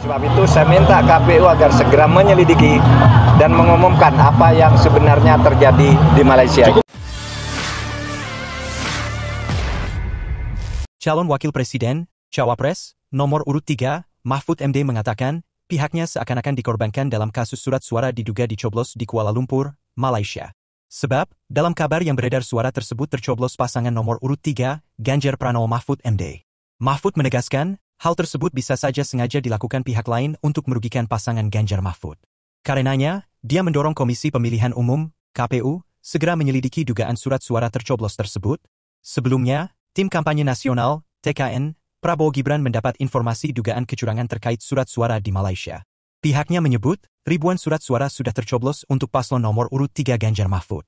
Sebab itu saya minta KPU agar segera menyelidiki dan mengumumkan apa yang sebenarnya terjadi di Malaysia. Cukup. Calon Wakil Presiden, Cawapres, nomor urut 3, Mahfud MD mengatakan, pihaknya seakan-akan dikorbankan dalam kasus surat suara diduga dicoblos di Kuala Lumpur, Malaysia. Sebab, dalam kabar yang beredar suara tersebut tercoblos pasangan nomor urut 3, Ganjar Pranowo Mahfud MD. Mahfud menegaskan, Hal tersebut bisa saja sengaja dilakukan pihak lain untuk merugikan pasangan Ganjar Mahfud. Karenanya, dia mendorong Komisi Pemilihan Umum, KPU, segera menyelidiki dugaan surat suara tercoblos tersebut. Sebelumnya, tim kampanye nasional, TKN, Prabowo Gibran mendapat informasi dugaan kecurangan terkait surat suara di Malaysia. Pihaknya menyebut, ribuan surat suara sudah tercoblos untuk paslon nomor urut 3 Ganjar Mahfud.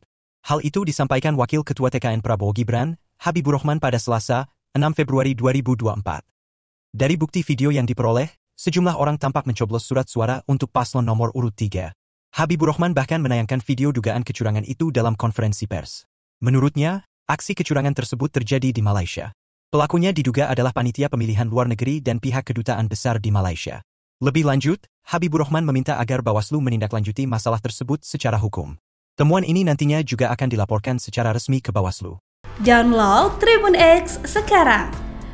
Hal itu disampaikan Wakil Ketua TKN Prabowo Gibran, Habibur Rahman pada Selasa, 6 Februari 2024. Dari bukti video yang diperoleh, sejumlah orang tampak mencoblos surat suara untuk paslon nomor urut 3. Habibur Rahman bahkan menayangkan video dugaan kecurangan itu dalam konferensi pers. Menurutnya, aksi kecurangan tersebut terjadi di Malaysia. Pelakunya diduga adalah panitia pemilihan luar negeri dan pihak kedutaan besar di Malaysia. Lebih lanjut, Habibur Rahman meminta agar Bawaslu menindaklanjuti masalah tersebut secara hukum. Temuan ini nantinya juga akan dilaporkan secara resmi ke Bawaslu. Download Tribun X sekarang